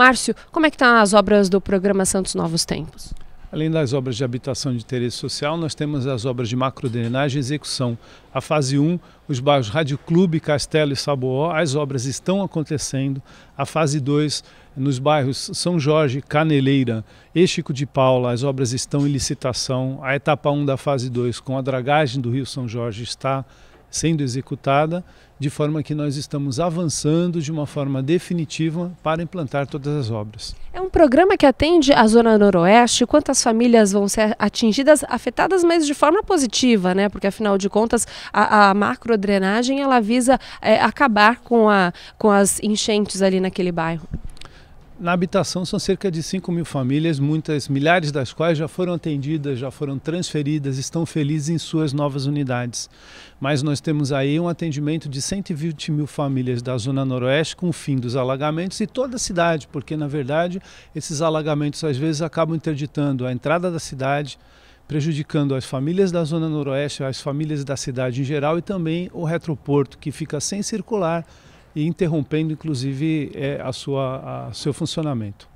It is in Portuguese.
Márcio, como é que estão tá as obras do programa Santos Novos Tempos? Além das obras de habitação de interesse social, nós temos as obras de macrodrenagem e execução. A fase 1, os bairros Rádio Clube, Castelo e Saboó, as obras estão acontecendo. A fase 2, nos bairros São Jorge, Caneleira e Chico de Paula, as obras estão em licitação. A etapa 1 da fase 2, com a dragagem do Rio São Jorge, está sendo executada, de forma que nós estamos avançando de uma forma definitiva para implantar todas as obras. É um programa que atende a Zona Noroeste, quantas famílias vão ser atingidas, afetadas, mas de forma positiva, né? Porque afinal de contas, a, a macrodrenagem ela visa é, acabar com, a, com as enchentes ali naquele bairro na habitação são cerca de 5 mil famílias, muitas, milhares das quais já foram atendidas, já foram transferidas, estão felizes em suas novas unidades. Mas nós temos aí um atendimento de 120 mil famílias da Zona Noroeste com o fim dos alagamentos e toda a cidade, porque na verdade esses alagamentos às vezes acabam interditando a entrada da cidade, prejudicando as famílias da Zona Noroeste, as famílias da cidade em geral e também o retroporto, que fica sem circular e interrompendo inclusive é, a sua a seu funcionamento.